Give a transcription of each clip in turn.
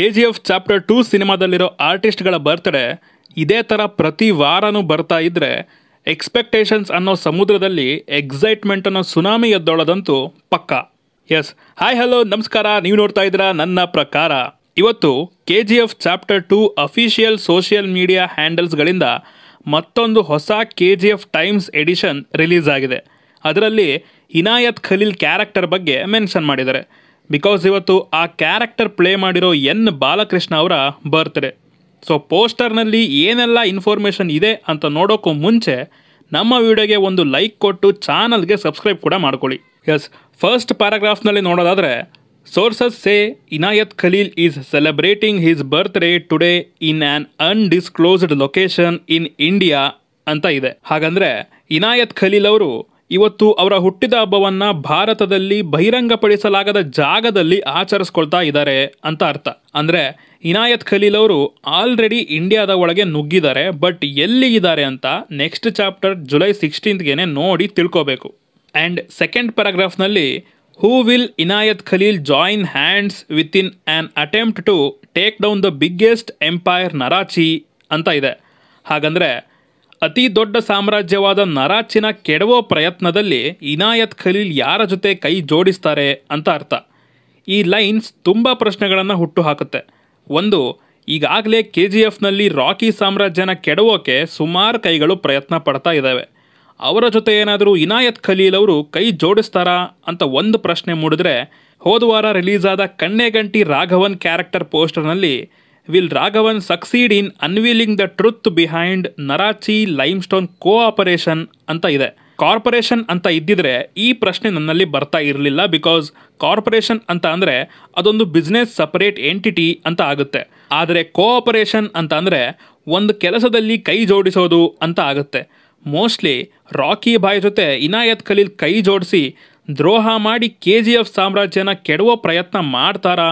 K G F chapter two ಸಿನಿಮಾದಲ್ಲಿರೋ ಆರ್ಟಿಸ್ಟ್ಗಳ birthday ಇದೇ ಥರ ಪ್ರತಿ ವಾರನೂ ಬರ್ತಾ ಇದ್ದರೆ ಎಕ್ಸ್ಪೆಕ್ಟೇಷನ್ಸ್ ಅನ್ನೋ ಸಮುದ್ರದಲ್ಲಿ ಎಕ್ಸೈಟ್ಮೆಂಟ್ ಅನ್ನೋ ಸುನಾಮಿ ಎದ್ದೊಳದಂತೂ ಪಕ್ಕ ಎಸ್ ಹಾಯ್ ಹಲೋ ನಮಸ್ಕಾರ ನೀವು ನೋಡ್ತಾ ಇದ್ದೀರಾ ನನ್ನ ಪ್ರಕಾರ ಇವತ್ತು K G F chapter two official social media ಹ್ಯಾಂಡಲ್ಸ್ಗಳಿಂದ ಮತ್ತೊಂದು ಹೊಸ K G F times edition release ಆಗಿದೆ ಅದರಲ್ಲಿ ಇನಾಯತ್ ಖಲೀಲ್ ಕ್ಯಾರೆಕ್ಟರ್ ಬಗ್ಗೆ ಮೆನ್ಷನ್ ಮಾಡಿದ್ದಾರೆ ಬಿಕಾಸ್ ಇವತ್ತು ಆ ಕ್ಯಾರೆಕ್ಟರ್ ಪ್ಲೇ ಮಾಡಿರೋ ಎನ್ ಬಾಲಕೃಷ್ಣ ಅವರ ಬರ್ತ್ಡೇ ಸೊ ಪೋಸ್ಟರ್ನಲ್ಲಿ ಏನೆಲ್ಲ ಇನ್ಫಾರ್ಮೇಷನ್ ಇದೆ ಅಂತ ನೋಡೋಕ್ಕೂ ಮುಂಚೆ ನಮ್ಮ ವಿಡಿಯೋಗೆ ಒಂದು ಲೈಕ್ ಕೊಟ್ಟು ಚಾನಲ್ಗೆ ಸಬ್ಸ್ಕ್ರೈಬ್ ಕೂಡ ಮಾಡ್ಕೊಳ್ಳಿ ಎಸ್ ಫಸ್ಟ್ ಪ್ಯಾರಾಗ್ರಾಫ್ನಲ್ಲಿ ನೋಡೋದಾದರೆ sources say Inayat Khalil is celebrating his birthday today in an undisclosed location in India ಅಂತ ಇದೆ ಹಾಗಂದರೆ ಇನಾಯತ್ ಖಲೀಲ್ ಅವರು ಇವತ್ತು ಅವರ ಹುಟ್ಟಿದ ಹಬ್ಬವನ್ನು ಭಾರತದಲ್ಲಿ ಬಹಿರಂಗಪಡಿಸಲಾಗದ ಜಾಗದಲ್ಲಿ ಆಚರಿಸ್ಕೊಳ್ತಾ ಇದ್ದಾರೆ ಅಂತ ಅರ್ಥ ಅಂದರೆ ಇನಾಯತ್ ಖಲೀಲ್ ಅವರು ಆಲ್ರೆಡಿ ಇಂಡಿಯಾದ ಒಳಗೆ ನುಗ್ಗಿದ್ದಾರೆ ಬಟ್ ಎಲ್ಲಿ ಇದ್ದಾರೆ ಅಂತ ನೆಕ್ಸ್ಟ್ ಚಾಪ್ಟರ್ ಜುಲೈ ಸಿಕ್ಸ್ಟೀನ್ತ್ಗೆ ನೋಡಿ ತಿಳ್ಕೋಬೇಕು ಆ್ಯಂಡ್ ಸೆಕೆಂಡ್ ಪ್ಯಾರಾಗ್ರಾಫ್ನಲ್ಲಿ who will Inayat Khalil join hands with in an attempt to take down the biggest empire Narachi ಅಂತ ಇದೆ ಹಾಗಂದರೆ ಅತಿ ದೊಡ್ಡ ಸಾಮ್ರಾಜ್ಯವಾದ ನರಾಚಿನ ಕೆಡವೋ ಪ್ರಯತ್ನದಲ್ಲಿ ಇನಾಯತ್ ಖಲೀಲ್ ಯಾರ ಜೊತೆ ಕೈ ಜೋಡಿಸ್ತಾರೆ ಅಂತ ಅರ್ಥ ಈ ಲೈನ್ಸ್ ತುಂಬ ಪ್ರಶ್ನೆಗಳನ್ನು ಹುಟ್ಟು ಹಾಕುತ್ತೆ ಒಂದು ಈಗಾಗಲೇ ಕೆ ಜಿ ಎಫ್ನಲ್ಲಿ ರಾಕಿ ಸಾಮ್ರಾಜ್ಯನ ಕೆಡವೋಕೆ ಸುಮಾರು ಕೈಗಳು ಪ್ರಯತ್ನ ಪಡ್ತಾ ಇದ್ದಾವೆ ಅವರ ಜೊತೆ ಏನಾದರೂ ಇನಾಯತ್ ಖಲೀಲ್ ಅವರು ಕೈ ಜೋಡಿಸ್ತಾರಾ ಅಂತ ಒಂದು ಪ್ರಶ್ನೆ ಮೂಡಿದ್ರೆ ಹೋದ ವಾರ ರಿಲೀಸ್ ಆದ ಕಣ್ಣೆಗಂಟಿ ರಾಘವನ್ ಕ್ಯಾರೆಕ್ಟರ್ ಪೋಸ್ಟರ್ನಲ್ಲಿ will Raghavan succeed in unveiling the truth behind Narachi limestone cooperation ಅಂತ ಇದೆ ಕಾರ್ಪೊರೇಷನ್ ಅಂತ ಇದ್ದಿದ್ರೆ ಈ ಪ್ರಶ್ನೆ ನನ್ನಲ್ಲಿ ಬರ್ತಾ ಇರಲಿಲ್ಲ ಬಿಕಾಸ್ ಕಾರ್ಪೊರೇಷನ್ ಅಂತ ಅಂದರೆ ಅದೊಂದು ಬಿಸ್ನೆಸ್ ಸಪರೇಟ್ ಎಂಟಿಟಿ ಅಂತ ಆಗುತ್ತೆ ಆದರೆ ಕೋಆಪರೇಷನ್ ಅಂತ ಅಂದರೆ ಒಂದು ಕೆಲಸದಲ್ಲಿ ಕೈ ಜೋಡಿಸೋದು ಅಂತ ಆಗುತ್ತೆ ಮೋಸ್ಟ್ಲಿ ರಾಕಿ ಬಾಯ್ ಜೊತೆ ಇನಾಯತ್ ಖಲೀಲ್ ಕೈ ಜೋಡಿಸಿ ದ್ರೋಹ ಮಾಡಿ ಕೆ ಜಿ ಎಫ್ ಸಾಮ್ರಾಜ್ಯನ ಕೆಡುವ ಪ್ರಯತ್ನ ಮಾಡ್ತಾರಾ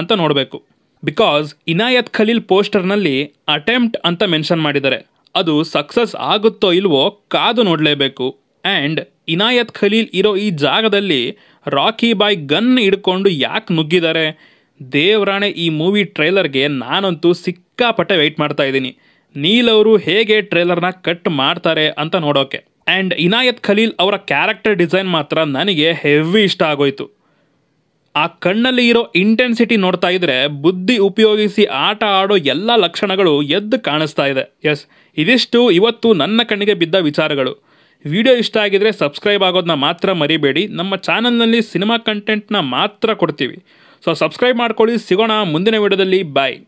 ಅಂತ ನೋಡಬೇಕು ಬಿಕಾಸ್ ಇನಾಯತ್ ಖಲೀಲ್ ಪೋಸ್ಟರ್ನಲ್ಲಿ ಅಟೆಂಪ್ಟ್ ಅಂತ ಮೆನ್ಷನ್ ಮಾಡಿದ್ದಾರೆ ಅದು ಸಕ್ಸಸ್ ಆಗುತ್ತೋ ಇಲ್ವೋ ಕಾದು ನೋಡಲೇಬೇಕು ಆ್ಯಂಡ್ ಇನಾಯತ್ ಖಲೀಲ್ ಇರೋ ಈ ಜಾಗದಲ್ಲಿ ರಾಕಿ ಬಾಯ್ ಗನ್ ಹಿಡ್ಕೊಂಡು ಯಾಕೆ ನುಗ್ಗಿದ್ದಾರೆ ದೇವ್ರಾಣೆ ಈ ಮೂವಿ ಟ್ರೇಲರ್ಗೆ ನಾನಂತೂ ಸಿಕ್ಕಾಪಟ್ಟೆ ವೆಯ್ಟ್ ಮಾಡ್ತಾ ಇದ್ದೀನಿ ನೀಲ್ ಅವರು ಹೇಗೆ ಟ್ರೇಲರ್ನ ಕಟ್ ಮಾಡ್ತಾರೆ ಅಂತ ನೋಡೋಕೆ ಆ್ಯಂಡ್ ಇನಾಯತ್ ಖಲೀಲ್ ಅವರ ಕ್ಯಾರೆಕ್ಟರ್ ಡಿಸೈನ್ ಮಾತ್ರ ನನಗೆ ಹೆವಿ ಇಷ್ಟ ಆಗೋಯ್ತು ಆ ಕಣ್ಣಲ್ಲಿ ಇರೋ ಇಂಟೆನ್ಸಿಟಿ ನೋಡ್ತಾ ಇದ್ರೆ ಬುದ್ಧಿ ಉಪಯೋಗಿಸಿ ಆಟ ಆಡೋ ಎಲ್ಲ ಲಕ್ಷಣಗಳು ಎದ್ದು ಕಾಣಿಸ್ತಾ ಇದೆ ಎಸ್ ಇದಿಷ್ಟು ಇವತ್ತು ನನ್ನ ಕಣ್ಣಿಗೆ ಬಿದ್ದ ವಿಚಾರಗಳು ವಿಡಿಯೋ ಇಷ್ಟ ಆಗಿದ್ರೆ ಸಬ್ಸ್ಕ್ರೈಬ್ ಆಗೋದನ್ನ ಮಾತ್ರ ಮರಿಬೇಡಿ ನಮ್ಮ ಚಾನಲ್ನಲ್ಲಿ ಸಿನಿಮಾ ಕಂಟೆಂಟ್ನ ಮಾತ್ರ ಕೊಡ್ತೀವಿ ಸೊ ಸಬ್ಸ್ಕ್ರೈಬ್ ಮಾಡ್ಕೊಳ್ಳಿ ಸಿಗೋಣ ಮುಂದಿನ ವಿಡಿಯೋದಲ್ಲಿ ಬಾಯ್